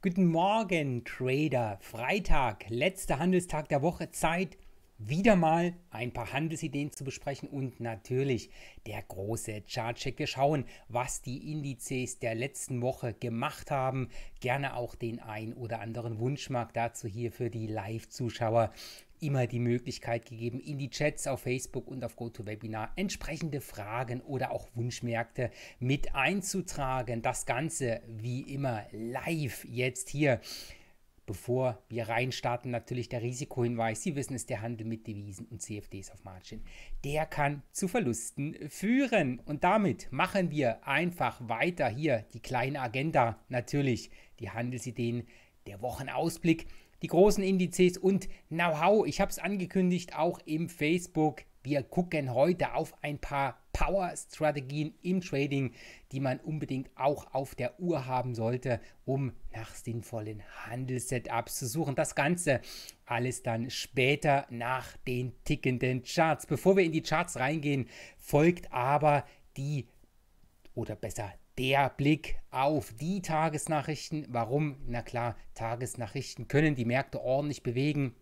Guten Morgen, Trader. Freitag, letzter Handelstag der Woche. Zeit, wieder mal ein paar Handelsideen zu besprechen und natürlich der große Chartcheck. Wir schauen, was die Indizes der letzten Woche gemacht haben. Gerne auch den ein oder anderen Wunschmarkt dazu hier für die Live-Zuschauer immer die Möglichkeit gegeben, in die Chats auf Facebook und auf GoToWebinar entsprechende Fragen oder auch Wunschmärkte mit einzutragen. Das Ganze wie immer live jetzt hier. Bevor wir reinstarten, natürlich der Risikohinweis. Sie wissen es, der Handel mit Devisen und CFDs auf Margin, der kann zu Verlusten führen. Und damit machen wir einfach weiter hier die kleine Agenda. Natürlich die Handelsideen, der Wochenausblick die großen Indizes und Know-how. Ich habe es angekündigt, auch im Facebook. Wir gucken heute auf ein paar Power-Strategien im Trading, die man unbedingt auch auf der Uhr haben sollte, um nach sinnvollen Handelssetups zu suchen. Das Ganze alles dann später nach den tickenden Charts. Bevor wir in die Charts reingehen, folgt aber die oder besser der Blick auf die Tagesnachrichten. Warum? Na klar, Tagesnachrichten können die Märkte ordentlich bewegen.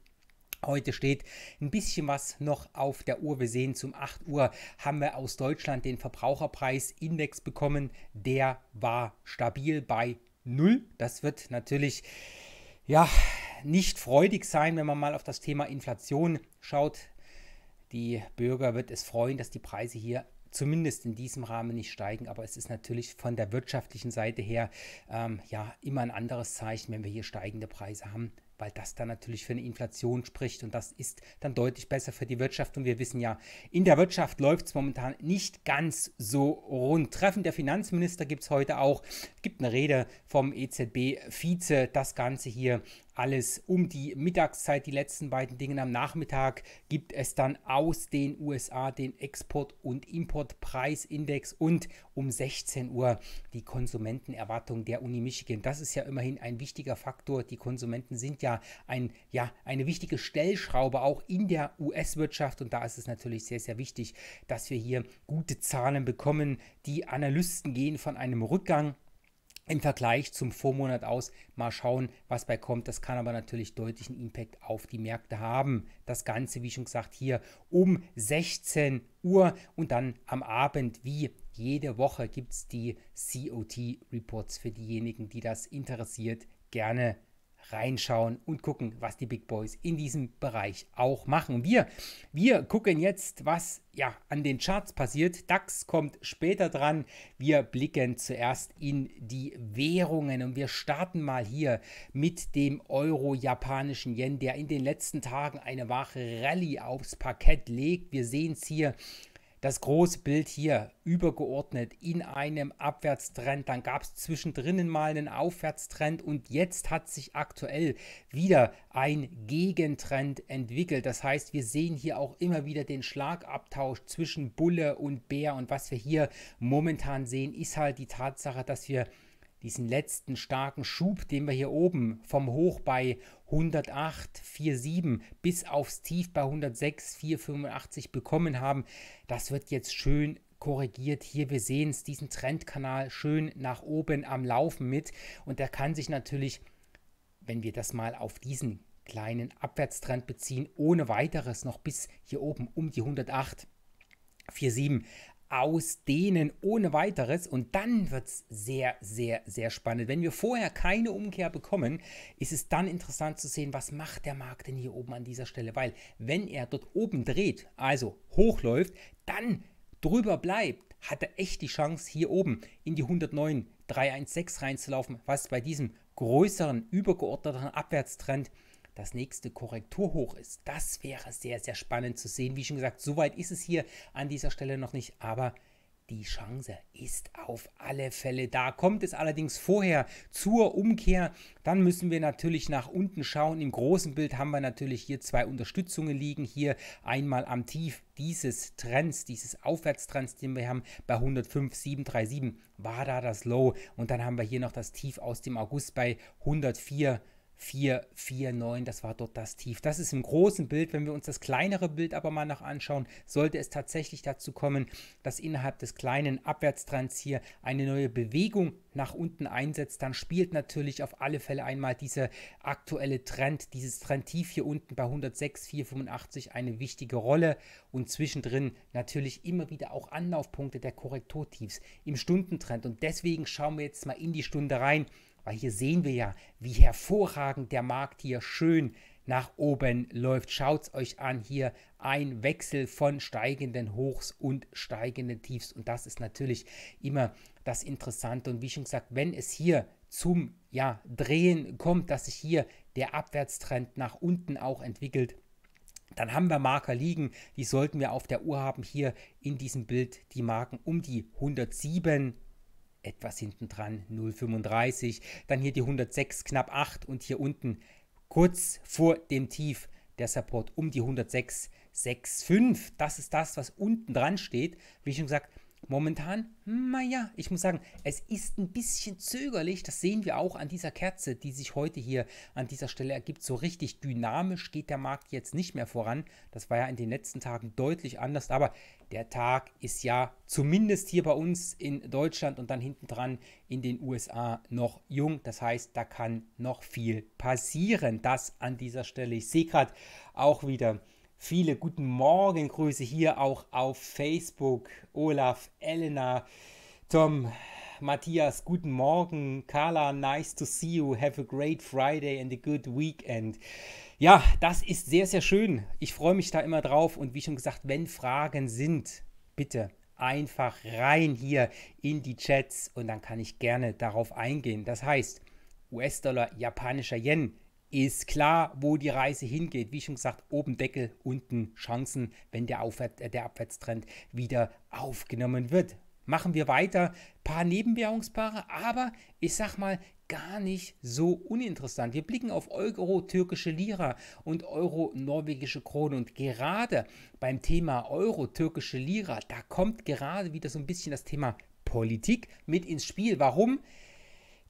Heute steht ein bisschen was noch auf der Uhr. Wir sehen, zum 8 Uhr haben wir aus Deutschland den Verbraucherpreisindex bekommen. Der war stabil bei 0. Das wird natürlich, ja, nicht freudig sein, wenn man mal auf das Thema Inflation schaut. Die Bürger wird es freuen, dass die Preise hier zumindest in diesem Rahmen nicht steigen. Aber es ist natürlich von der wirtschaftlichen Seite her ähm, ja immer ein anderes Zeichen, wenn wir hier steigende Preise haben weil das dann natürlich für eine Inflation spricht und das ist dann deutlich besser für die Wirtschaft. Und wir wissen ja, in der Wirtschaft läuft es momentan nicht ganz so rund. Treffen der Finanzminister gibt es heute auch, Es gibt eine Rede vom EZB-Vize, das Ganze hier alles um die Mittagszeit, die letzten beiden Dinge am Nachmittag, gibt es dann aus den USA den Export- und Importpreisindex und um 16 Uhr die Konsumentenerwartung der Uni Michigan. Das ist ja immerhin ein wichtiger Faktor. Die Konsumenten sind ja, ein, ja eine wichtige Stellschraube auch in der US-Wirtschaft und da ist es natürlich sehr, sehr wichtig, dass wir hier gute Zahlen bekommen. Die Analysten gehen von einem Rückgang im Vergleich zum Vormonat aus. Mal schauen, was bei kommt. Das kann aber natürlich deutlichen Impact auf die Märkte haben. Das Ganze, wie schon gesagt, hier um 16 Uhr und dann am Abend, wie jede Woche, gibt es die COT-Reports für diejenigen, die das interessiert, gerne reinschauen und gucken, was die Big Boys in diesem Bereich auch machen. Wir, wir gucken jetzt, was ja an den Charts passiert. DAX kommt später dran. Wir blicken zuerst in die Währungen und wir starten mal hier mit dem Euro-japanischen Yen, der in den letzten Tagen eine wahre Rallye aufs Parkett legt. Wir sehen es hier das große Bild hier übergeordnet in einem Abwärtstrend. Dann gab es zwischendrin mal einen Aufwärtstrend und jetzt hat sich aktuell wieder ein Gegentrend entwickelt. Das heißt, wir sehen hier auch immer wieder den Schlagabtausch zwischen Bulle und Bär. Und was wir hier momentan sehen, ist halt die Tatsache, dass wir diesen letzten starken Schub, den wir hier oben vom Hoch bei 108,47 bis aufs Tief bei 106,485 bekommen haben, das wird jetzt schön korrigiert. Hier, wir sehen es, diesen Trendkanal schön nach oben am Laufen mit. Und der kann sich natürlich, wenn wir das mal auf diesen kleinen Abwärtstrend beziehen, ohne weiteres noch bis hier oben um die 108. 4,7 ausdehnen ohne weiteres und dann wird es sehr, sehr, sehr spannend. Wenn wir vorher keine Umkehr bekommen, ist es dann interessant zu sehen, was macht der Markt denn hier oben an dieser Stelle, weil wenn er dort oben dreht, also hochläuft, dann drüber bleibt, hat er echt die Chance hier oben in die 109 316 reinzulaufen, was bei diesem größeren, übergeordneten Abwärtstrend das nächste Korrekturhoch ist. Das wäre sehr, sehr spannend zu sehen. Wie schon gesagt, so weit ist es hier an dieser Stelle noch nicht, aber die Chance ist auf alle Fälle da. Kommt es allerdings vorher zur Umkehr, dann müssen wir natürlich nach unten schauen. Im großen Bild haben wir natürlich hier zwei Unterstützungen liegen. Hier einmal am Tief dieses Trends, dieses Aufwärtstrends, den wir haben bei 105,737 war da das Low und dann haben wir hier noch das Tief aus dem August bei 104. 449, das war dort das Tief. Das ist im großen Bild, wenn wir uns das kleinere Bild aber mal noch anschauen, sollte es tatsächlich dazu kommen, dass innerhalb des kleinen Abwärtstrends hier eine neue Bewegung nach unten einsetzt, dann spielt natürlich auf alle Fälle einmal dieser aktuelle Trend, dieses Trendtief hier unten bei 106, 485 eine wichtige Rolle und zwischendrin natürlich immer wieder auch Anlaufpunkte der Korrekturtiefs im Stundentrend und deswegen schauen wir jetzt mal in die Stunde rein weil hier sehen wir ja, wie hervorragend der Markt hier schön nach oben läuft. Schaut es euch an, hier ein Wechsel von steigenden Hochs und steigenden Tiefs. Und das ist natürlich immer das Interessante. Und wie schon gesagt, wenn es hier zum ja, Drehen kommt, dass sich hier der Abwärtstrend nach unten auch entwickelt, dann haben wir Marker liegen, die sollten wir auf der Uhr haben. Hier in diesem Bild die Marken um die 107, etwas hinten dran 0,35. Dann hier die 106, knapp 8 und hier unten kurz vor dem Tief der Support um die 106, 6,5. Das ist das, was unten dran steht. Wie schon gesagt, Momentan, naja, ich muss sagen, es ist ein bisschen zögerlich. Das sehen wir auch an dieser Kerze, die sich heute hier an dieser Stelle ergibt. So richtig dynamisch geht der Markt jetzt nicht mehr voran. Das war ja in den letzten Tagen deutlich anders. Aber der Tag ist ja zumindest hier bei uns in Deutschland und dann hinten dran in den USA noch jung. Das heißt, da kann noch viel passieren. Das an dieser Stelle. Ich sehe gerade auch wieder Viele guten Morgengrüße hier auch auf Facebook. Olaf, Elena, Tom, Matthias, guten Morgen. Carla, nice to see you. Have a great Friday and a good weekend. Ja, das ist sehr, sehr schön. Ich freue mich da immer drauf. Und wie schon gesagt, wenn Fragen sind, bitte einfach rein hier in die Chats und dann kann ich gerne darauf eingehen. Das heißt, US-Dollar, japanischer Yen, ist klar, wo die Reise hingeht. Wie schon gesagt, oben Deckel, unten Chancen, wenn der, Aufwärts, äh, der Abwärtstrend wieder aufgenommen wird. Machen wir weiter. Paar Nebenwährungspaare, aber ich sag mal, gar nicht so uninteressant. Wir blicken auf Euro türkische Lira und Euro norwegische Krone und gerade beim Thema Euro türkische Lira, da kommt gerade wieder so ein bisschen das Thema Politik mit ins Spiel. Warum?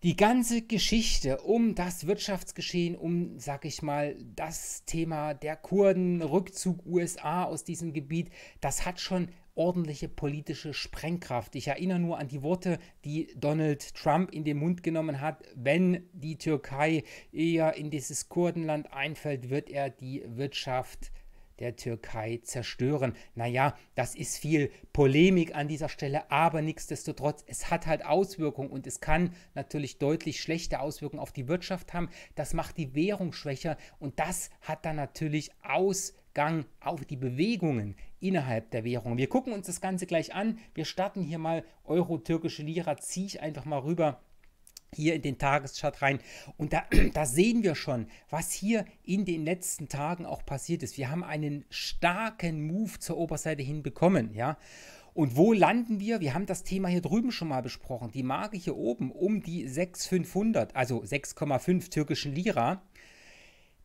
die ganze Geschichte um das Wirtschaftsgeschehen, um, sag ich mal, das Thema der Kurden, Rückzug USA aus diesem Gebiet, das hat schon ordentliche politische Sprengkraft. Ich erinnere nur an die Worte, die Donald Trump in den Mund genommen hat. Wenn die Türkei eher in dieses Kurdenland einfällt, wird er die Wirtschaft der Türkei zerstören. Naja, das ist viel Polemik an dieser Stelle, aber nichtsdestotrotz, es hat halt Auswirkungen und es kann natürlich deutlich schlechte Auswirkungen auf die Wirtschaft haben. Das macht die Währung schwächer und das hat dann natürlich Ausgang auf die Bewegungen innerhalb der Währung. Wir gucken uns das Ganze gleich an. Wir starten hier mal Euro-Türkische Lira, ziehe ich einfach mal rüber hier in den Tageschart rein. Und da, da, sehen wir schon, was hier in den letzten Tagen auch passiert ist. Wir haben einen starken Move zur Oberseite hinbekommen. ja. Und wo landen wir? Wir haben das Thema hier drüben schon mal besprochen. Die Marke hier oben um die 6,500, also 6,5 türkischen Lira.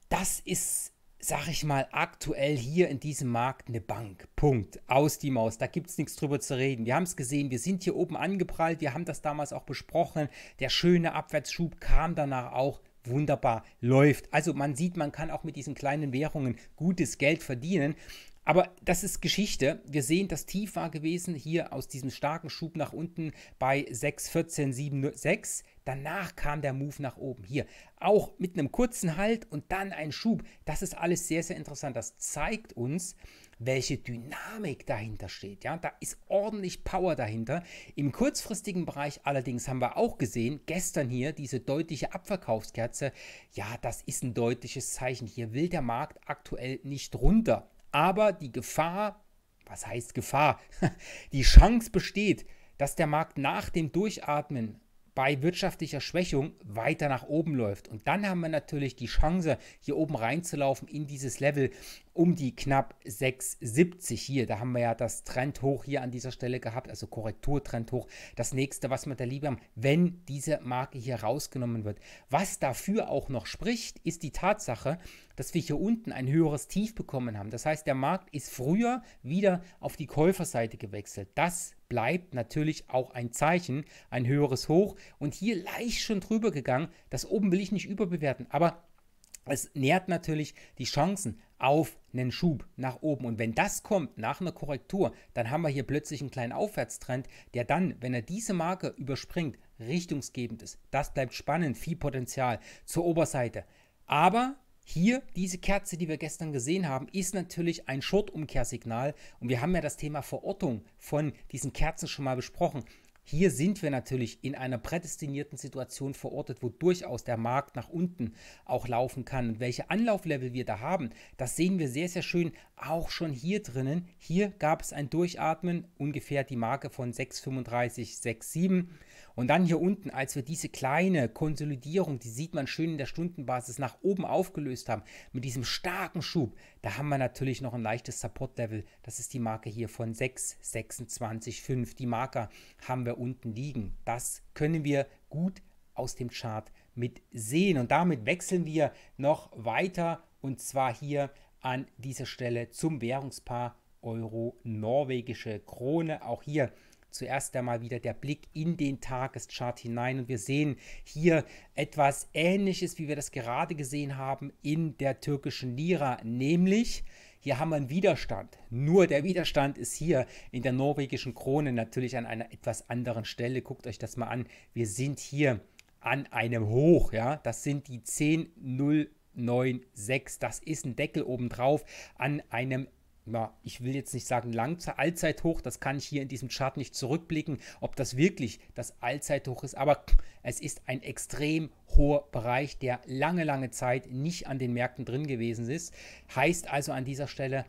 Das ist sag ich mal, aktuell hier in diesem Markt eine Bank. Punkt. Aus die Maus. Da gibt es nichts drüber zu reden. Wir haben es gesehen. Wir sind hier oben angeprallt. Wir haben das damals auch besprochen. Der schöne Abwärtsschub kam danach auch. Wunderbar läuft. Also man sieht, man kann auch mit diesen kleinen Währungen gutes Geld verdienen. Aber das ist Geschichte. Wir sehen, das Tief war gewesen hier aus diesem starken Schub nach unten bei 6,1476. Danach kam der Move nach oben. Hier auch mit einem kurzen Halt und dann ein Schub. Das ist alles sehr, sehr interessant. Das zeigt uns, welche Dynamik dahinter steht. Ja, da ist ordentlich Power dahinter. Im kurzfristigen Bereich allerdings haben wir auch gesehen, gestern hier diese deutliche Abverkaufskerze. Ja, das ist ein deutliches Zeichen. Hier will der Markt aktuell nicht runter. Aber die Gefahr, was heißt Gefahr? die Chance besteht, dass der Markt nach dem Durchatmen bei wirtschaftlicher Schwächung weiter nach oben läuft. Und dann haben wir natürlich die Chance, hier oben reinzulaufen in dieses Level um die knapp 6,70 hier. Da haben wir ja das Trendhoch hier an dieser Stelle gehabt, also Korrekturtrendhoch. Das nächste, was wir da lieber haben, wenn diese Marke hier rausgenommen wird. Was dafür auch noch spricht, ist die Tatsache, dass wir hier unten ein höheres Tief bekommen haben. Das heißt, der Markt ist früher wieder auf die Käuferseite gewechselt. Das bleibt natürlich auch ein Zeichen, ein höheres Hoch und hier leicht schon drüber gegangen. Das oben will ich nicht überbewerten, aber es nährt natürlich die Chancen auf einen Schub nach oben. Und wenn das kommt nach einer Korrektur, dann haben wir hier plötzlich einen kleinen Aufwärtstrend, der dann, wenn er diese Marke überspringt, richtungsgebend ist. Das bleibt spannend, viel Potenzial zur Oberseite. Aber hier, diese Kerze, die wir gestern gesehen haben, ist natürlich ein Short-Umkehrsignal. Und wir haben ja das Thema Verortung von diesen Kerzen schon mal besprochen. Hier sind wir natürlich in einer prädestinierten Situation verortet, wo durchaus der Markt nach unten auch laufen kann. Und welche Anlauflevel wir da haben, das sehen wir sehr, sehr schön auch schon hier drinnen. Hier gab es ein Durchatmen, ungefähr die Marke von 6,35, 6,7. Und dann hier unten, als wir diese kleine Konsolidierung, die sieht man schön in der Stundenbasis, nach oben aufgelöst haben, mit diesem starken Schub, da haben wir natürlich noch ein leichtes Support-Level. Das ist die Marke hier von 6,26,5. Die Marker haben wir unten liegen. Das können wir gut aus dem Chart mit sehen. Und damit wechseln wir noch weiter und zwar hier an dieser Stelle zum Währungspaar Euro-Norwegische Krone. Auch hier zuerst einmal wieder der Blick in den Tageschart hinein und wir sehen hier etwas Ähnliches, wie wir das gerade gesehen haben in der türkischen Lira, nämlich hier haben wir einen Widerstand. Nur der Widerstand ist hier in der norwegischen Krone natürlich an einer etwas anderen Stelle. Guckt euch das mal an. Wir sind hier an einem Hoch, ja, das sind die 10.096, das ist ein Deckel obendrauf an einem na, ich will jetzt nicht sagen Langzeit, Allzeithoch, das kann ich hier in diesem Chart nicht zurückblicken, ob das wirklich das Allzeithoch ist, aber es ist ein extrem hoher Bereich, der lange, lange Zeit nicht an den Märkten drin gewesen ist. Heißt also an dieser Stelle,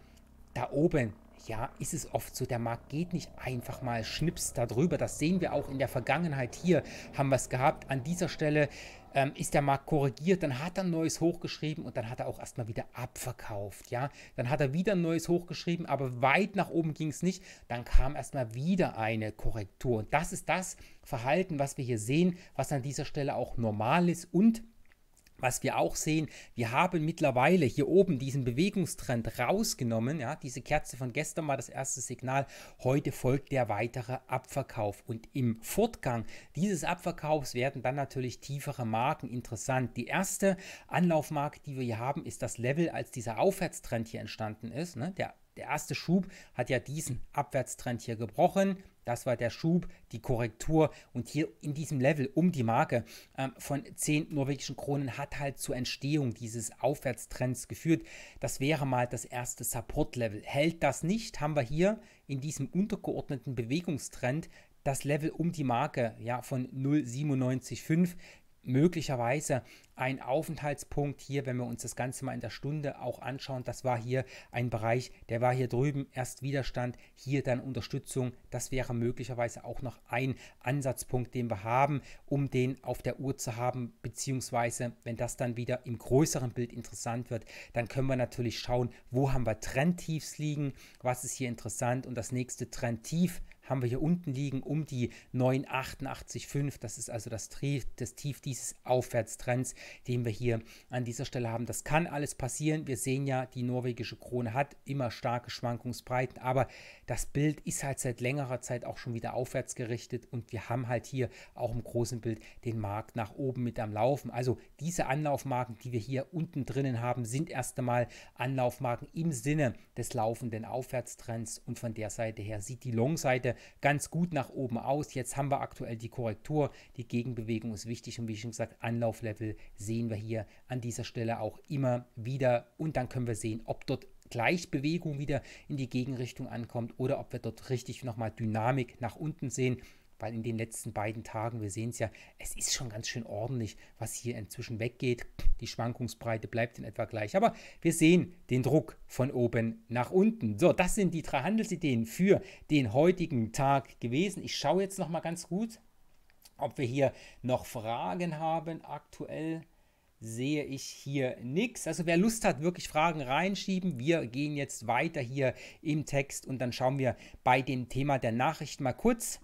da oben, ja, ist es oft so, der Markt geht nicht einfach mal schnips darüber. Das sehen wir auch in der Vergangenheit. Hier haben wir es gehabt. An dieser Stelle ähm, ist der Markt korrigiert, dann hat er ein neues hochgeschrieben und dann hat er auch erstmal wieder abverkauft, ja. Dann hat er wieder ein neues hochgeschrieben, aber weit nach oben ging es nicht. Dann kam erstmal wieder eine Korrektur. Und das ist das Verhalten, was wir hier sehen, was an dieser Stelle auch normal ist und was wir auch sehen, wir haben mittlerweile hier oben diesen Bewegungstrend rausgenommen. Ja, diese Kerze von gestern war das erste Signal. Heute folgt der weitere Abverkauf. Und im Fortgang dieses Abverkaufs werden dann natürlich tiefere Marken interessant. Die erste Anlaufmarke, die wir hier haben, ist das Level, als dieser Aufwärtstrend hier entstanden ist. Ne? Der, der erste Schub hat ja diesen Abwärtstrend hier gebrochen das war der Schub, die Korrektur und hier in diesem Level um die Marke ähm, von 10 norwegischen Kronen hat halt zur Entstehung dieses Aufwärtstrends geführt. Das wäre mal das erste Support-Level. Hält das nicht, haben wir hier in diesem untergeordneten Bewegungstrend das Level um die Marke ja, von 0,97,5 möglicherweise ein Aufenthaltspunkt hier, wenn wir uns das Ganze mal in der Stunde auch anschauen. Das war hier ein Bereich, der war hier drüben erst Widerstand, hier dann Unterstützung. Das wäre möglicherweise auch noch ein Ansatzpunkt, den wir haben, um den auf der Uhr zu haben, beziehungsweise wenn das dann wieder im größeren Bild interessant wird, dann können wir natürlich schauen, wo haben wir Trendtiefs liegen, was ist hier interessant und das nächste Trendtief haben wir hier unten liegen um die 9,88,5. Das ist also das, das Tief dieses Aufwärtstrends, den wir hier an dieser Stelle haben. Das kann alles passieren. Wir sehen ja, die norwegische Krone hat immer starke Schwankungsbreiten, aber das Bild ist halt seit längerer Zeit auch schon wieder aufwärts gerichtet und wir haben halt hier auch im großen Bild den Markt nach oben mit am Laufen. Also diese Anlaufmarken, die wir hier unten drinnen haben, sind erst einmal Anlaufmarken im Sinne des laufenden Aufwärtstrends und von der Seite her sieht die Long-Seite ganz gut nach oben aus. Jetzt haben wir aktuell die Korrektur. Die Gegenbewegung ist wichtig und wie schon gesagt, Anlauflevel sehen wir hier an dieser Stelle auch immer wieder. Und dann können wir sehen, ob dort gleich Bewegung wieder in die Gegenrichtung ankommt oder ob wir dort richtig nochmal Dynamik nach unten sehen weil in den letzten beiden Tagen, wir sehen es ja, es ist schon ganz schön ordentlich, was hier inzwischen weggeht. Die Schwankungsbreite bleibt in etwa gleich. Aber wir sehen den Druck von oben nach unten. So, das sind die drei Handelsideen für den heutigen Tag gewesen. Ich schaue jetzt nochmal ganz gut, ob wir hier noch Fragen haben aktuell sehe ich hier nichts. Also wer Lust hat, wirklich Fragen reinschieben. Wir gehen jetzt weiter hier im Text und dann schauen wir bei dem Thema der Nachrichten mal kurz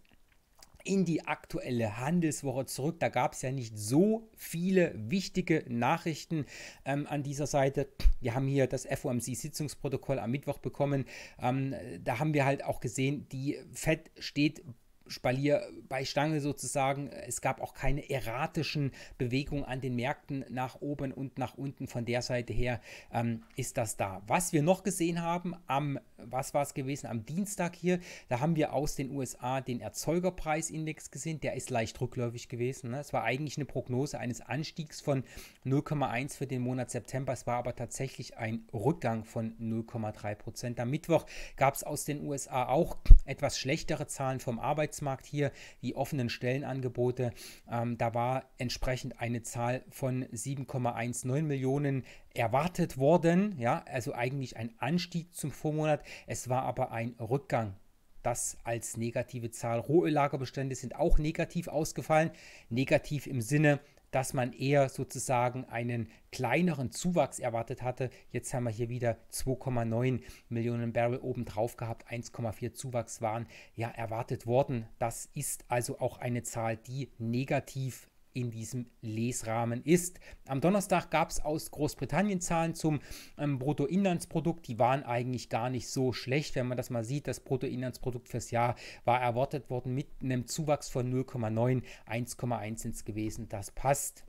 in die aktuelle Handelswoche zurück. Da gab es ja nicht so viele wichtige Nachrichten ähm, an dieser Seite. Wir haben hier das FOMC-Sitzungsprotokoll am Mittwoch bekommen. Ähm, da haben wir halt auch gesehen, die FED steht Spalier bei Stange sozusagen. Es gab auch keine erratischen Bewegungen an den Märkten nach oben und nach unten. Von der Seite her ähm, ist das da. Was wir noch gesehen haben am, was war es gewesen, am Dienstag hier, da haben wir aus den USA den Erzeugerpreisindex gesehen. Der ist leicht rückläufig gewesen. Ne? Es ne? war eigentlich eine Prognose eines Anstiegs von 0,1 für den Monat September. Es war aber tatsächlich ein Rückgang von 0,3 Prozent. Am Mittwoch gab es aus den USA auch etwas schlechtere Zahlen vom Arbeitsmarkt. Arbeitsmarkt hier, die offenen Stellenangebote. Ähm, da war entsprechend eine Zahl von 7,19 Millionen erwartet worden. Ja, also eigentlich ein Anstieg zum Vormonat. Es war aber ein Rückgang das als negative Zahl. Rohöllagerbestände sind auch negativ ausgefallen. Negativ im Sinne dass man eher sozusagen einen kleineren Zuwachs erwartet hatte. Jetzt haben wir hier wieder 2,9 Millionen Barrel obendrauf gehabt, 1,4 Zuwachs waren ja erwartet worden. Das ist also auch eine Zahl, die negativ in diesem Lesrahmen ist. Am Donnerstag gab es aus Großbritannien Zahlen zum ähm, Bruttoinlandsprodukt. Die waren eigentlich gar nicht so schlecht, wenn man das mal sieht. Das Bruttoinlandsprodukt fürs Jahr war erwartet worden mit einem Zuwachs von 0,9, 1,1 sind es gewesen. Das passt.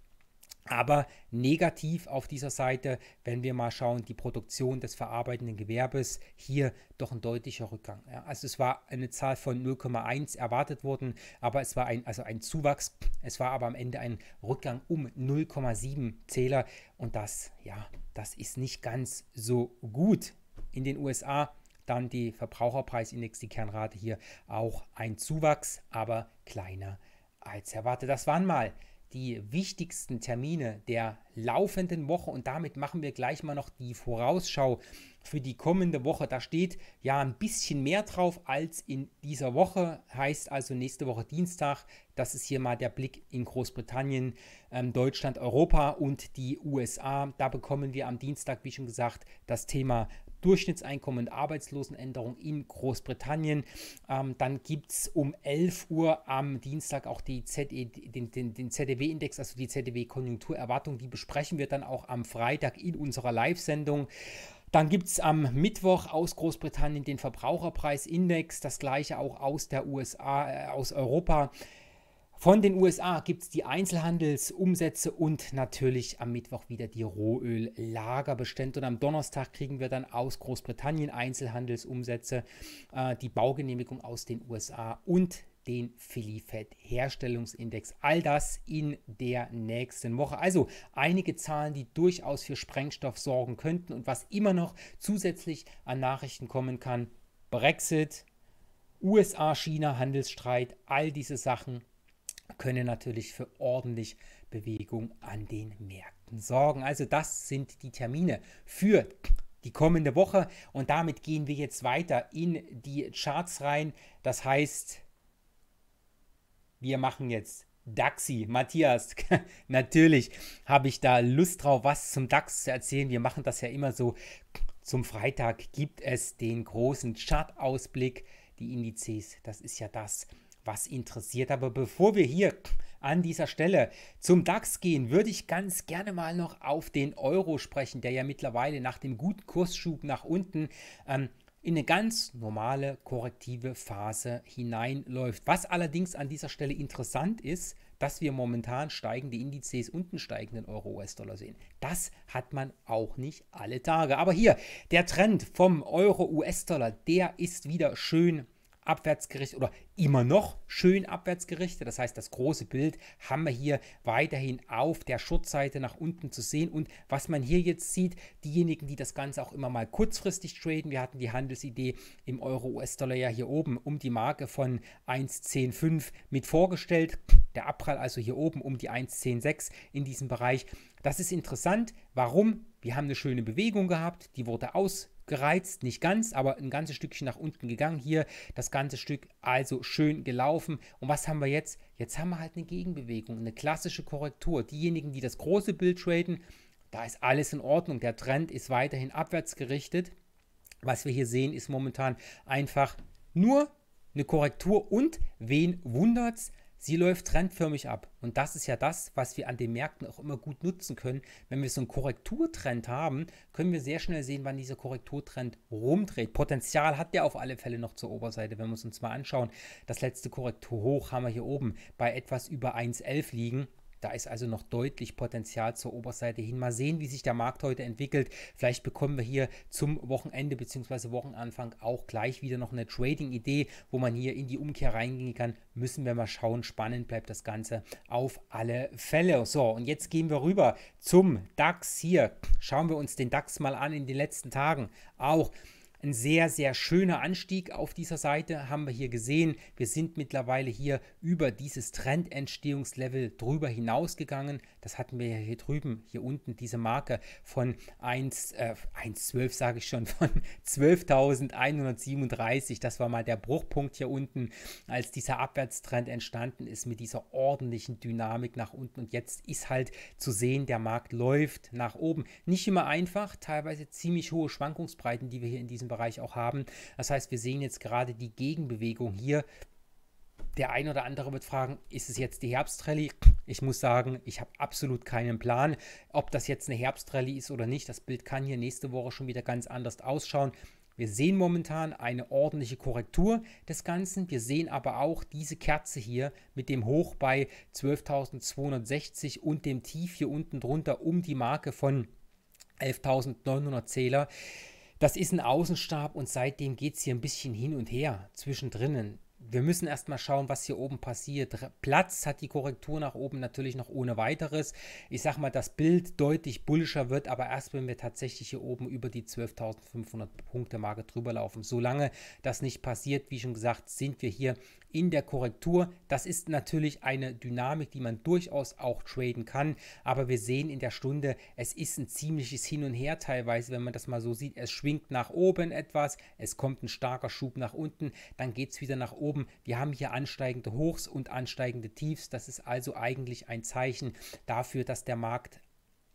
Aber negativ auf dieser Seite, wenn wir mal schauen, die Produktion des verarbeitenden Gewerbes, hier doch ein deutlicher Rückgang. Ja, also es war eine Zahl von 0,1 erwartet worden, aber es war ein, also ein Zuwachs, es war aber am Ende ein Rückgang um 0,7 Zähler und das, ja, das ist nicht ganz so gut. In den USA dann die Verbraucherpreisindex, die Kernrate hier auch ein Zuwachs, aber kleiner als erwartet. Das waren mal die wichtigsten Termine der laufenden Woche und damit machen wir gleich mal noch die Vorausschau für die kommende Woche. Da steht ja ein bisschen mehr drauf als in dieser Woche, heißt also nächste Woche Dienstag. Das ist hier mal der Blick in Großbritannien, ähm, Deutschland, Europa und die USA. Da bekommen wir am Dienstag, wie schon gesagt, das Thema Durchschnittseinkommen und Arbeitslosenänderung in Großbritannien. Ähm, dann gibt es um 11 Uhr am Dienstag auch die ZE, den, den, den ZDW-Index, e also die ZDW-Konjunkturerwartung. E die besprechen wir dann auch am Freitag in unserer Live-Sendung. Dann gibt es am Mittwoch aus Großbritannien den Verbraucherpreisindex, das gleiche auch aus der USA, äh, aus Europa. Von den USA gibt es die Einzelhandelsumsätze und natürlich am Mittwoch wieder die Rohöllagerbestände. Und am Donnerstag kriegen wir dann aus Großbritannien Einzelhandelsumsätze, äh, die Baugenehmigung aus den USA und den Filifett-Herstellungsindex. All das in der nächsten Woche. Also einige Zahlen, die durchaus für Sprengstoff sorgen könnten und was immer noch zusätzlich an Nachrichten kommen kann. Brexit, USA-China-Handelsstreit, all diese Sachen können natürlich für ordentlich Bewegung an den Märkten sorgen. Also das sind die Termine für die kommende Woche und damit gehen wir jetzt weiter in die Charts rein. Das heißt, wir machen jetzt Daxi. Matthias, natürlich habe ich da Lust drauf, was zum DAX zu erzählen. Wir machen das ja immer so. Zum Freitag gibt es den großen Chartausblick, die Indizes. Das ist ja das, was interessiert. Aber bevor wir hier an dieser Stelle zum DAX gehen, würde ich ganz gerne mal noch auf den Euro sprechen, der ja mittlerweile nach dem guten Kursschub nach unten ähm, in eine ganz normale korrektive Phase hineinläuft. Was allerdings an dieser Stelle interessant ist, dass wir momentan steigende Indizes unten steigenden Euro-US-Dollar sehen. Das hat man auch nicht alle Tage. Aber hier, der Trend vom Euro-US-Dollar, der ist wieder schön abwärtsgerichtet oder immer noch schön abwärtsgerichtet. Das heißt, das große Bild haben wir hier weiterhin auf der Schutzseite nach unten zu sehen. Und was man hier jetzt sieht, diejenigen, die das Ganze auch immer mal kurzfristig traden, wir hatten die Handelsidee im Euro-US-Dollar ja hier oben um die Marke von 1,105 mit vorgestellt. Der Abprall also hier oben um die 1,106 in diesem Bereich. Das ist interessant. Warum? Wir haben eine schöne Bewegung gehabt, die wurde aus gereizt, nicht ganz, aber ein ganzes Stückchen nach unten gegangen. Hier das ganze Stück also schön gelaufen. Und was haben wir jetzt? Jetzt haben wir halt eine Gegenbewegung, eine klassische Korrektur. Diejenigen, die das große Bild traden, da ist alles in Ordnung. Der Trend ist weiterhin abwärts gerichtet. Was wir hier sehen, ist momentan einfach nur eine Korrektur und wen wundert's? Sie läuft trendförmig ab. Und das ist ja das, was wir an den Märkten auch immer gut nutzen können. Wenn wir so einen Korrekturtrend haben, können wir sehr schnell sehen, wann dieser Korrekturtrend rumdreht. Potenzial hat der auf alle Fälle noch zur Oberseite, wenn wir uns uns mal anschauen. Das letzte Korrekturhoch haben wir hier oben bei etwas über 1,11 liegen. Da ist also noch deutlich Potenzial zur Oberseite hin. Mal sehen, wie sich der Markt heute entwickelt. Vielleicht bekommen wir hier zum Wochenende bzw. Wochenanfang auch gleich wieder noch eine Trading-Idee, wo man hier in die Umkehr reingehen kann. Müssen wir mal schauen. Spannend bleibt das Ganze auf alle Fälle. So, und jetzt gehen wir rüber zum DAX hier. Schauen wir uns den DAX mal an in den letzten Tagen. Auch ein sehr, sehr schöner Anstieg auf dieser Seite haben wir hier gesehen. Wir sind mittlerweile hier über dieses Trendentstehungslevel drüber hinausgegangen. Das hatten wir ja hier drüben, hier unten, diese Marke von 1, äh, 1,12 sage ich schon, von 12.137. Das war mal der Bruchpunkt hier unten, als dieser Abwärtstrend entstanden ist mit dieser ordentlichen Dynamik nach unten. Und jetzt ist halt zu sehen, der Markt läuft nach oben. Nicht immer einfach, teilweise ziemlich hohe Schwankungsbreiten, die wir hier in diesem Bereich auch haben. Das heißt, wir sehen jetzt gerade die Gegenbewegung hier der ein oder andere wird fragen, ist es jetzt die Herbstrallye? Ich muss sagen, ich habe absolut keinen Plan, ob das jetzt eine Herbstrallye ist oder nicht. Das Bild kann hier nächste Woche schon wieder ganz anders ausschauen. Wir sehen momentan eine ordentliche Korrektur des Ganzen. Wir sehen aber auch diese Kerze hier mit dem Hoch bei 12.260 und dem Tief hier unten drunter um die Marke von 11.900 Zähler. Das ist ein Außenstab und seitdem geht es hier ein bisschen hin und her zwischendrin wir müssen erstmal schauen, was hier oben passiert. Platz hat die Korrektur nach oben natürlich noch ohne weiteres. Ich sag mal, das Bild deutlich bullischer wird, aber erst wenn wir tatsächlich hier oben über die 12.500 Punkte Marke drüber laufen. Solange das nicht passiert, wie schon gesagt, sind wir hier in der Korrektur. Das ist natürlich eine Dynamik, die man durchaus auch traden kann. Aber wir sehen in der Stunde, es ist ein ziemliches Hin und Her teilweise, wenn man das mal so sieht. Es schwingt nach oben etwas, es kommt ein starker Schub nach unten, dann geht es wieder nach oben. Wir haben hier ansteigende Hochs und ansteigende Tiefs. Das ist also eigentlich ein Zeichen dafür, dass der Markt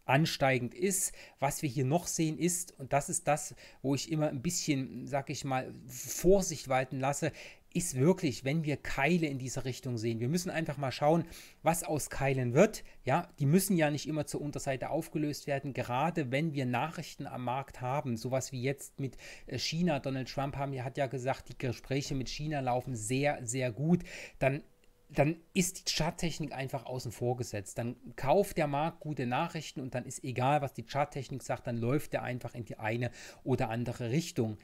ansteigend ist. Was wir hier noch sehen ist, und das ist das, wo ich immer ein bisschen, sag ich mal, Vorsicht walten lasse, ist wirklich, wenn wir Keile in dieser Richtung sehen. Wir müssen einfach mal schauen, was aus Keilen wird. Ja, die müssen ja nicht immer zur Unterseite aufgelöst werden. Gerade wenn wir Nachrichten am Markt haben, sowas wie jetzt mit äh, China. Donald Trump haben, hat ja gesagt, die Gespräche mit China laufen sehr, sehr gut. Dann dann ist die Charttechnik einfach außen vor gesetzt. Dann kauft der Markt gute Nachrichten und dann ist egal, was die Charttechnik sagt, dann läuft der einfach in die eine oder andere Richtung.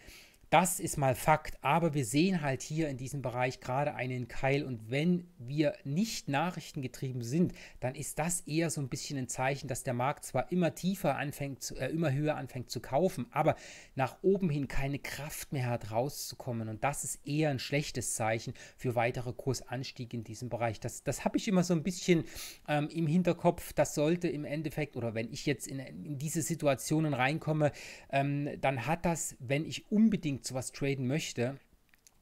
Das ist mal Fakt, aber wir sehen halt hier in diesem Bereich gerade einen Keil und wenn wir nicht nachrichtengetrieben sind, dann ist das eher so ein bisschen ein Zeichen, dass der Markt zwar immer tiefer anfängt, äh, immer höher anfängt zu kaufen, aber nach oben hin keine Kraft mehr hat rauszukommen und das ist eher ein schlechtes Zeichen für weitere Kursanstiege in diesem Bereich. Das, das habe ich immer so ein bisschen ähm, im Hinterkopf, das sollte im Endeffekt oder wenn ich jetzt in, in diese Situationen reinkomme, ähm, dann hat das, wenn ich unbedingt und sowas traden möchte,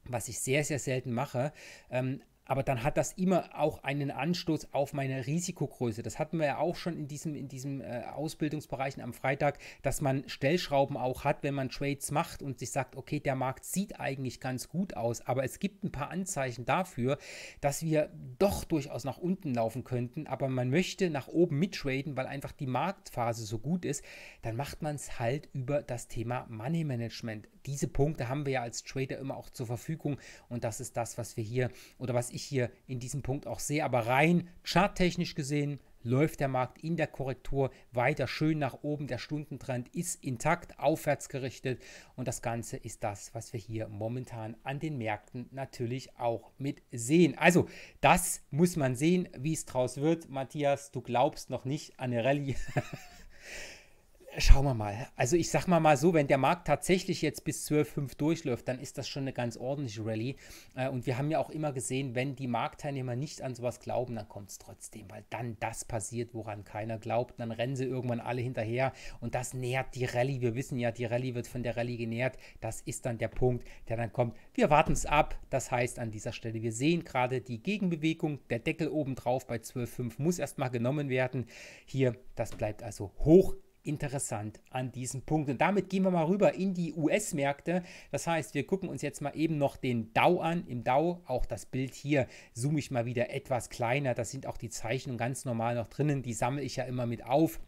was ich sehr, sehr selten mache, ähm, aber dann hat das immer auch einen Anstoß auf meine Risikogröße. Das hatten wir ja auch schon in diesem, in diesem äh, Ausbildungsbereichen am Freitag, dass man Stellschrauben auch hat, wenn man Trades macht und sich sagt, okay, der Markt sieht eigentlich ganz gut aus, aber es gibt ein paar Anzeichen dafür, dass wir doch durchaus nach unten laufen könnten, aber man möchte nach oben mittraden, weil einfach die Marktphase so gut ist, dann macht man es halt über das Thema Money Management diese Punkte haben wir ja als Trader immer auch zur Verfügung und das ist das, was wir hier oder was ich hier in diesem Punkt auch sehe. Aber rein charttechnisch gesehen läuft der Markt in der Korrektur weiter schön nach oben. Der Stundentrend ist intakt, aufwärts gerichtet und das Ganze ist das, was wir hier momentan an den Märkten natürlich auch mit sehen. Also das muss man sehen, wie es draus wird. Matthias, du glaubst noch nicht an eine Rallye. schauen wir mal. Also ich sag mal mal so, wenn der Markt tatsächlich jetzt bis 12,5 durchläuft, dann ist das schon eine ganz ordentliche Rallye. Äh, und wir haben ja auch immer gesehen, wenn die Marktteilnehmer nicht an sowas glauben, dann kommt es trotzdem, weil dann das passiert, woran keiner glaubt. Dann rennen sie irgendwann alle hinterher und das nährt die Rallye. Wir wissen ja, die Rallye wird von der Rallye genährt. Das ist dann der Punkt, der dann kommt. Wir warten es ab. Das heißt an dieser Stelle, wir sehen gerade die Gegenbewegung. Der Deckel oben drauf bei 12,5 muss erstmal genommen werden. Hier, das bleibt also hoch interessant an diesem Punkt. Und damit gehen wir mal rüber in die US-Märkte. Das heißt, wir gucken uns jetzt mal eben noch den Dow an. Im Dow auch das Bild hier zoome ich mal wieder etwas kleiner. Das sind auch die Zeichnungen ganz normal noch drinnen. Die sammle ich ja immer mit auf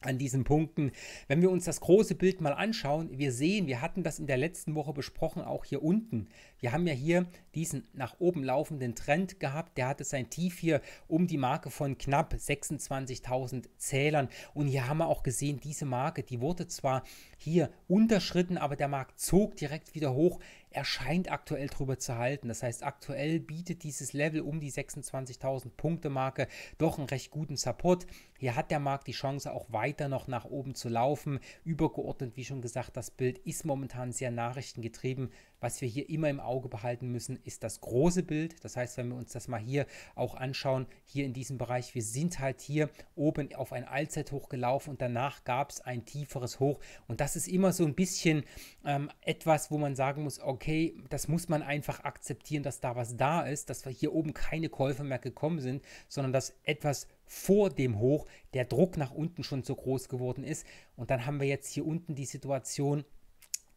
an diesen Punkten. Wenn wir uns das große Bild mal anschauen, wir sehen, wir hatten das in der letzten Woche besprochen, auch hier unten wir haben ja hier diesen nach oben laufenden Trend gehabt. Der hatte sein Tief hier um die Marke von knapp 26.000 Zählern. Und hier haben wir auch gesehen, diese Marke, die wurde zwar hier unterschritten, aber der Markt zog direkt wieder hoch. Er scheint aktuell drüber zu halten. Das heißt, aktuell bietet dieses Level um die 26.000 Punkte Marke doch einen recht guten Support. Hier hat der Markt die Chance auch weiter noch nach oben zu laufen. Übergeordnet, wie schon gesagt, das Bild ist momentan sehr nachrichtengetrieben was wir hier immer im Auge behalten müssen, ist das große Bild. Das heißt, wenn wir uns das mal hier auch anschauen, hier in diesem Bereich, wir sind halt hier oben auf ein Allzeithoch gelaufen und danach gab es ein tieferes Hoch. Und das ist immer so ein bisschen ähm, etwas, wo man sagen muss, okay, das muss man einfach akzeptieren, dass da was da ist, dass wir hier oben keine Käufe mehr gekommen sind, sondern dass etwas vor dem Hoch der Druck nach unten schon so groß geworden ist. Und dann haben wir jetzt hier unten die Situation,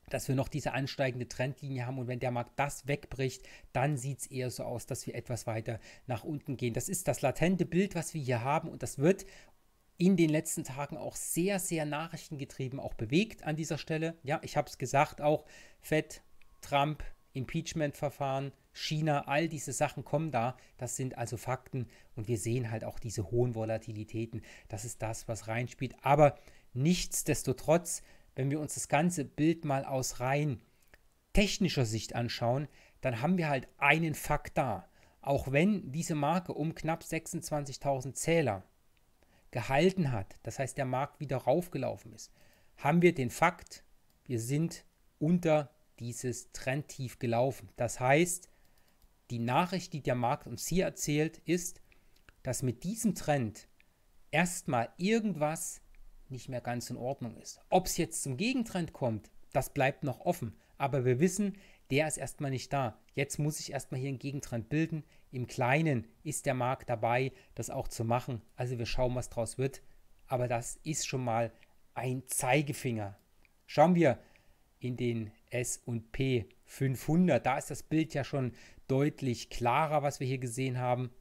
dass wir noch diese ansteigende Trendlinie haben. Und wenn der Markt das wegbricht, dann sieht es eher so aus, dass wir etwas weiter nach unten gehen. Das ist das latente Bild, was wir hier haben. Und das wird in den letzten Tagen auch sehr, sehr nachrichtengetrieben auch bewegt an dieser Stelle. Ja, ich habe es gesagt, auch Fett, Trump, Impeachment-Verfahren, China, all diese Sachen kommen da. Das sind also Fakten und wir sehen halt auch diese hohen Volatilitäten. Das ist das, was reinspielt. Aber nichtsdestotrotz wenn wir uns das ganze Bild mal aus rein technischer Sicht anschauen, dann haben wir halt einen Fakt da. Auch wenn diese Marke um knapp 26.000 Zähler gehalten hat, das heißt der Markt wieder raufgelaufen ist, haben wir den Fakt, wir sind unter dieses Trendtief gelaufen. Das heißt, die Nachricht, die der Markt uns hier erzählt, ist, dass mit diesem Trend erstmal irgendwas nicht mehr ganz in Ordnung ist. Ob es jetzt zum Gegentrend kommt, das bleibt noch offen. Aber wir wissen, der ist erstmal nicht da. Jetzt muss ich erstmal hier einen Gegentrend bilden. Im Kleinen ist der Markt dabei, das auch zu machen. Also wir schauen, was draus wird. Aber das ist schon mal ein Zeigefinger. Schauen wir in den SP 500. Da ist das Bild ja schon deutlich klarer, was wir hier gesehen haben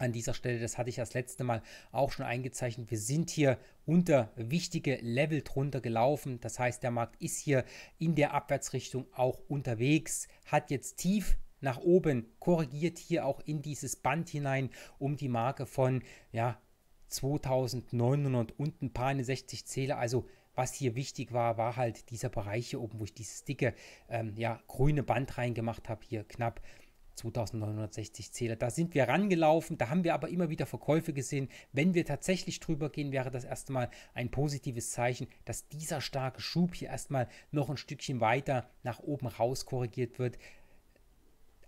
an dieser Stelle. Das hatte ich das letzte Mal auch schon eingezeichnet. Wir sind hier unter wichtige Level drunter gelaufen. Das heißt, der Markt ist hier in der Abwärtsrichtung auch unterwegs, hat jetzt tief nach oben korrigiert hier auch in dieses Band hinein um die Marke von ja 2900 und ein paar eine 60 Zähler, also was hier wichtig war, war halt dieser Bereich hier oben, wo ich dieses dicke ähm, ja, grüne Band reingemacht habe, hier knapp 2960 Zähler. Da sind wir rangelaufen, da haben wir aber immer wieder Verkäufe gesehen. Wenn wir tatsächlich drüber gehen, wäre das erstmal ein positives Zeichen, dass dieser starke Schub hier erstmal noch ein Stückchen weiter nach oben raus korrigiert wird.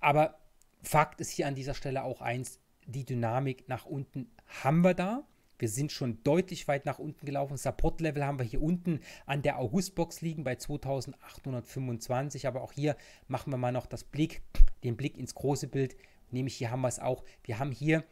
Aber Fakt ist hier an dieser Stelle auch eins, die Dynamik nach unten haben wir da. Wir sind schon deutlich weit nach unten gelaufen. Support-Level haben wir hier unten an der August-Box liegen bei 2825. Aber auch hier machen wir mal noch das Blick, den Blick ins große Bild. Nämlich hier haben wir es auch. Wir haben hier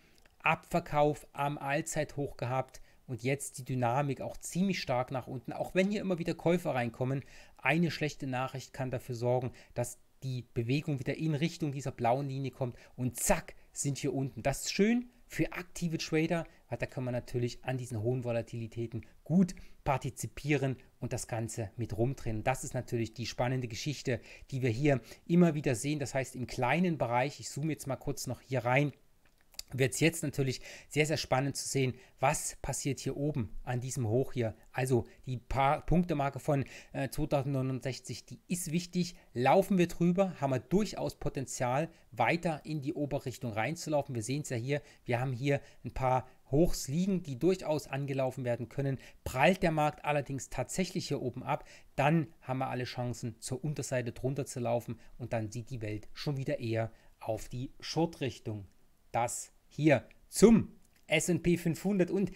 Abverkauf am Allzeithoch gehabt und jetzt die Dynamik auch ziemlich stark nach unten. Auch wenn hier immer wieder Käufer reinkommen, eine schlechte Nachricht kann dafür sorgen, dass die Bewegung wieder in Richtung dieser blauen Linie kommt und zack sind hier unten. Das ist schön, für aktive Trader, weil da kann man natürlich an diesen hohen Volatilitäten gut partizipieren und das Ganze mit rumdrehen. Das ist natürlich die spannende Geschichte, die wir hier immer wieder sehen. Das heißt, im kleinen Bereich, ich zoome jetzt mal kurz noch hier rein, wird es jetzt natürlich sehr, sehr spannend zu sehen, was passiert hier oben an diesem Hoch hier. Also die paar Punktemarke von äh, 2069, die ist wichtig. Laufen wir drüber, haben wir durchaus Potenzial, weiter in die Oberrichtung reinzulaufen. Wir sehen es ja hier, wir haben hier ein paar Hochs liegen, die durchaus angelaufen werden können. Prallt der Markt allerdings tatsächlich hier oben ab, dann haben wir alle Chancen, zur Unterseite drunter zu laufen und dann sieht die Welt schon wieder eher auf die Short-Richtung. Das hier zum SP 500 und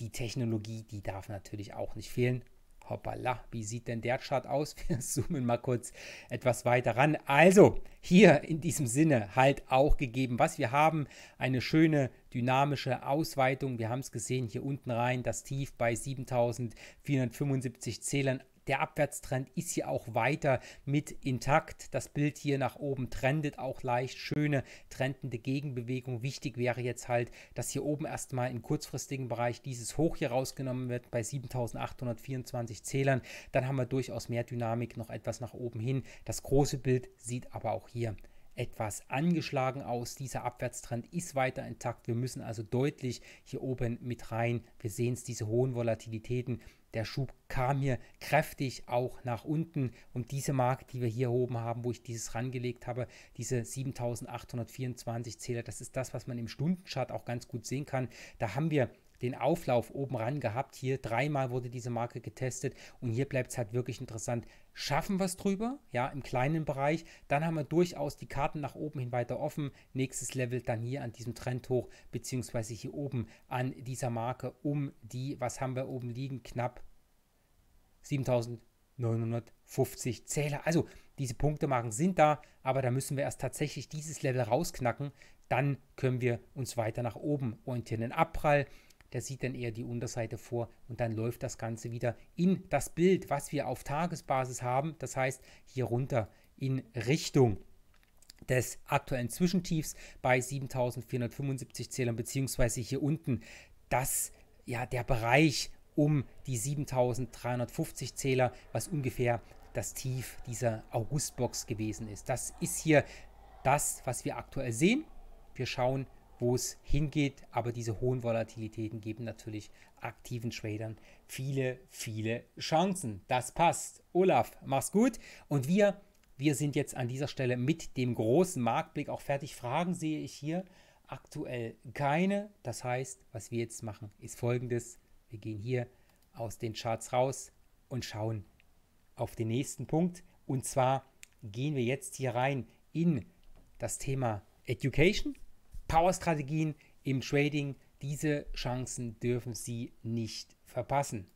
die Technologie, die darf natürlich auch nicht fehlen. Hoppala, wie sieht denn der Chart aus? Wir zoomen mal kurz etwas weiter ran. Also, hier in diesem Sinne halt auch gegeben, was wir haben. Eine schöne dynamische Ausweitung. Wir haben es gesehen hier unten rein, das Tief bei 7475 Zählern der Abwärtstrend ist hier auch weiter mit intakt. Das Bild hier nach oben trendet auch leicht. Schöne trendende Gegenbewegung. Wichtig wäre jetzt halt, dass hier oben erstmal im kurzfristigen Bereich dieses Hoch hier rausgenommen wird bei 7824 Zählern. Dann haben wir durchaus mehr Dynamik noch etwas nach oben hin. Das große Bild sieht aber auch hier etwas angeschlagen aus. Dieser Abwärtstrend ist weiter intakt. Wir müssen also deutlich hier oben mit rein. Wir sehen es, diese hohen Volatilitäten der Schub kam hier kräftig auch nach unten und diese Marke, die wir hier oben haben, wo ich dieses rangelegt habe, diese 7824 Zähler, das ist das, was man im Stundenchart auch ganz gut sehen kann. Da haben wir den Auflauf oben ran gehabt. Hier dreimal wurde diese Marke getestet und hier bleibt es halt wirklich interessant. Schaffen wir es drüber, ja, im kleinen Bereich, dann haben wir durchaus die Karten nach oben hin weiter offen. Nächstes Level dann hier an diesem Trend hoch, beziehungsweise hier oben an dieser Marke um die, was haben wir oben liegen, knapp 7950 Zähler. Also diese Punktemarken sind da, aber da müssen wir erst tatsächlich dieses Level rausknacken. Dann können wir uns weiter nach oben orientieren. Ein Abprall der sieht dann eher die Unterseite vor und dann läuft das Ganze wieder in das Bild, was wir auf Tagesbasis haben. Das heißt, hier runter in Richtung des aktuellen Zwischentiefs bei 7475 Zählern, beziehungsweise hier unten das, ja, der Bereich um die 7350 Zähler, was ungefähr das Tief dieser Augustbox gewesen ist. Das ist hier das, was wir aktuell sehen. Wir schauen wo es hingeht. Aber diese hohen Volatilitäten geben natürlich aktiven Tradern viele, viele Chancen. Das passt. Olaf, mach's gut. Und wir, wir sind jetzt an dieser Stelle mit dem großen Marktblick auch fertig. Fragen sehe ich hier aktuell keine. Das heißt, was wir jetzt machen, ist folgendes. Wir gehen hier aus den Charts raus und schauen auf den nächsten Punkt. Und zwar gehen wir jetzt hier rein in das Thema Education. Power-Strategien im Trading. Diese Chancen dürfen Sie nicht verpassen.